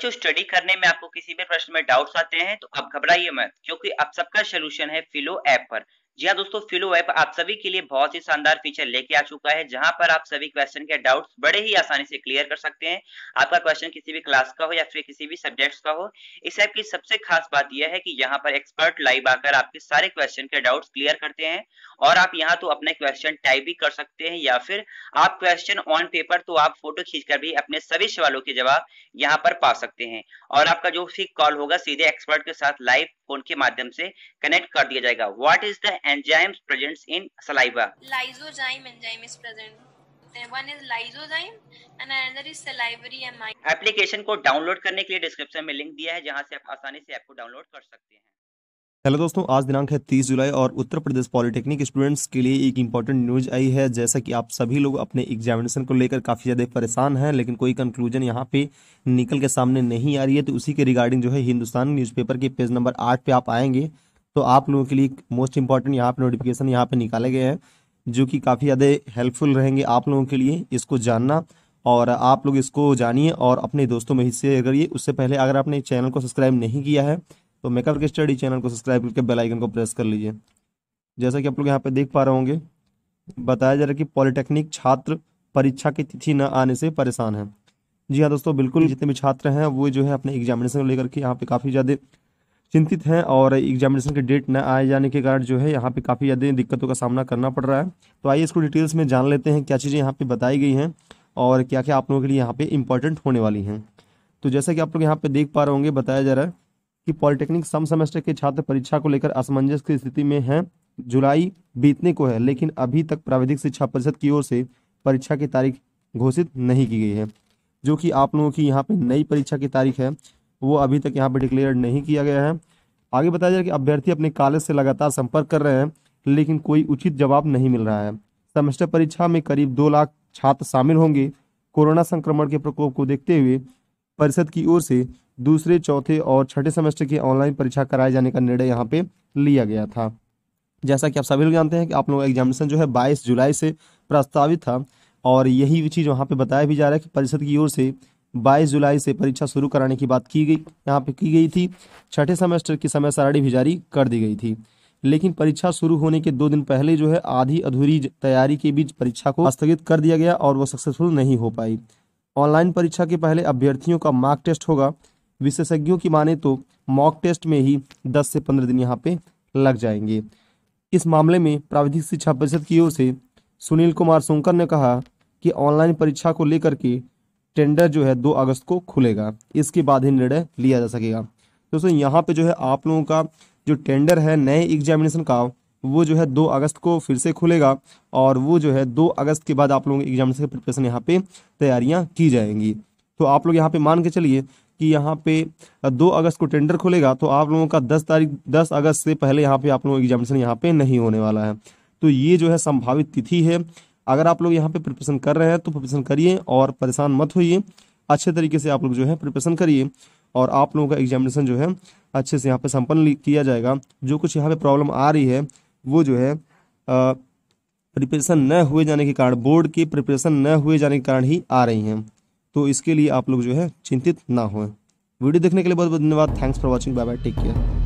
बच्चों स्टडी करने में आपको किसी भी प्रश्न में डाउट्स आते हैं तो आप घबराइए मत क्योंकि आप सबका सोल्यूशन है फिलो ऐप पर जी हाँ दोस्तों फिलो ऐप आप सभी के लिए बहुत ही शानदार फीचर लेके आ चुका है जहां पर आप सभी क्वेश्चन के डाउट्स बड़े ही आसानी से क्लियर कर सकते हैं आपका क्वेश्चन किसी भी क्लास का हो या फिर किसी भी सब्जेक्ट्स का हो इस ऐप की सबसे खास बात यह है कि यहाँ पर एक्सपर्ट लाइव आकर आपके सारे क्वेश्चन के डाउट क्लियर करते हैं और आप यहाँ तो अपने क्वेश्चन टाइप भी कर सकते हैं या फिर आप क्वेश्चन ऑन पेपर तो आप फोटो खींचकर भी अपने सभी सवालों के जवाब यहाँ पर पा सकते हैं और आपका जो फिक कॉल होगा सीधे एक्सपर्ट के साथ लाइव फोन के माध्यम से कनेक्ट कर दिया जाएगा what is the enzymes present in saliva? Lysozyme enzyme is present. One is lysozyme and another is salivary amine. Application को download करने के लिए description में link दिया है जहां से आप आसानी से app को download कर सकते हैं हेलो दोस्तों आज दिनांक है 30 जुलाई और उत्तर प्रदेश पॉलिटेक्निक स्टूडेंट्स के लिए एक इम्पॉर्टेंट न्यूज आई है जैसा कि आप सभी लोग अपने एग्जामिनेशन को लेकर काफ़ी ज़्यादा परेशान हैं लेकिन कोई कंक्लूजन यहां पे निकल के सामने नहीं आ रही है तो उसी के रिगार्डिंग जो है हिंदुस्तान न्यूज़पेपर के पेज नंबर आठ पे आप आएंगे तो आप लोगों के लिए मोस्ट इंपॉर्टेंट यहाँ पे नोटिफिकेशन यहाँ पे निकाले गए हैं जो कि काफ़ी ज़्यादा हेल्पफुल रहेंगे आप लोगों के लिए इसको जानना और आप लोग इसको जानिए और अपने दोस्तों में हिस्से करिए उससे पहले अगर आपने चैनल को सब्सक्राइब नहीं किया है तो मेकअप के स्टडी चैनल को सब्सक्राइब करके बेलाइकन को प्रेस कर लीजिए जैसा कि आप लोग यहाँ पे देख पा रहे होंगे बताया जा रहा है कि पॉलिटेक्निक छात्र परीक्षा की तिथि न आने से परेशान है जी हाँ दोस्तों बिल्कुल जितने भी छात्र हैं वो जो है अपने एग्जामिनेशन को लेकर के यहाँ पे काफ़ी ज़्यादा चिंतित हैं और एग्जामिनेशन के डेट न आए जाने के कारण जो है यहाँ पे काफ़ी ज़्यादा दिक्कतों का सामना करना पड़ रहा है तो आइए इसको डिटेल्स में जान लेते हैं क्या चीज़ें यहाँ पे बताई गई हैं और क्या क्या आप लोगों के लिए यहाँ पे इंपॉर्टेंट होने वाली हैं तो जैसा कि आप लोग यहाँ पर देख पा रहे होंगे बताया जा रहा है कि पॉलिटेक्निक सम सेमेस्टर के छात्र परीक्षा को लेकर असमंजस की स्थिति में है जुलाई बीतने को है लेकिन अभी तक प्राविधिक शिक्षा परिषद की ओर से परीक्षा की तारीख घोषित नहीं की गई है जो कि आप लोगों की यहाँ पे नई परीक्षा की तारीख है वो अभी तक यहाँ पर डिक्लेयर नहीं किया गया है आगे बताया जाए कि अभ्यर्थी अपने कॉलेज से लगातार संपर्क कर रहे हैं लेकिन कोई उचित जवाब नहीं मिल रहा है सेमेस्टर परीक्षा में करीब दो लाख छात्र शामिल होंगे कोरोना संक्रमण के प्रकोप को देखते हुए परिषद की ओर से दूसरे चौथे और छठे सेमेस्टर की ऑनलाइन परीक्षा कराए जाने का निर्णय यहाँ पे लिया गया था जैसा कि आप सभी लोग जानते हैं कि आप लोगों का एग्जामिनेशन जो है 22 जुलाई से प्रस्तावित था और यही चीज़ वहाँ पे बताया भी जा रहा है कि परिषद की ओर से बाईस जुलाई से परीक्षा शुरू कराने की बात की गई यहाँ पे की गई थी छठे सेमेस्टर की समय सारणी भी जारी कर दी गई थी लेकिन परीक्षा शुरू होने के दो दिन पहले जो है आधी अधूरी तैयारी के बीच परीक्षा को स्थगित कर दिया गया और वो सक्सेसफुल नहीं हो पाई ऑनलाइन परीक्षा के पहले अभ्यर्थियों का मार्क टेस्ट होगा विशेषज्ञों की माने तो मॉक टेस्ट में ही दस से पंद्रह दिन यहाँ पे लग जाएंगे इस मामले में प्राविधिक शिक्षा परिषद की ओर से सुनील कुमार सोंकर ने कहा कि ऑनलाइन परीक्षा को लेकर के टेंडर जो है दो अगस्त को खुलेगा इसके बाद ही निर्णय लिया जा सकेगा दोस्तों यहाँ पे जो है आप लोगों का जो टेंडर है नए एग्जामिनेशन का वो जो है दो अगस्त को फिर से खुलेगा और वो जो है दो अगस्त के बाद आप लोगों के एग्जामिनेशन की प्रिपरेशन यहाँ पे तैयारियाँ की जाएंगी तो आप लोग यहाँ पे मान के चलिए कि यहाँ पे दो अगस्त को टेंडर खुलेगा तो आप लोगों का दस तारीख दस अगस्त से पहले यहाँ पे आप लोगों का एग्जामिनेशन यहाँ पे नहीं होने वाला है तो ये जो है संभावित तिथि है अगर आप लोग यहाँ पे प्रिपरेशन कर रहे हैं तो प्रिपरेशन करिए और परेशान मत होइए अच्छे तरीके से आप लोग जो है प्रिपरेशन करिए और आप लोगों का एग्जामिनेशन जो है अच्छे से यहाँ पे संपन्न किया जाएगा जो कुछ यहाँ पे प्रॉब्लम आ रही है वो जो है प्रिपरेशन न हुए जाने के कारण बोर्ड की प्रिपरेशन न हुए जाने के कारण ही आ रही हैं तो इसके लिए आप लोग जो है चिंतित ना हो वीडियो देखने के लिए बहुत बहुत धन्यवाद thanks for watching bye bye take care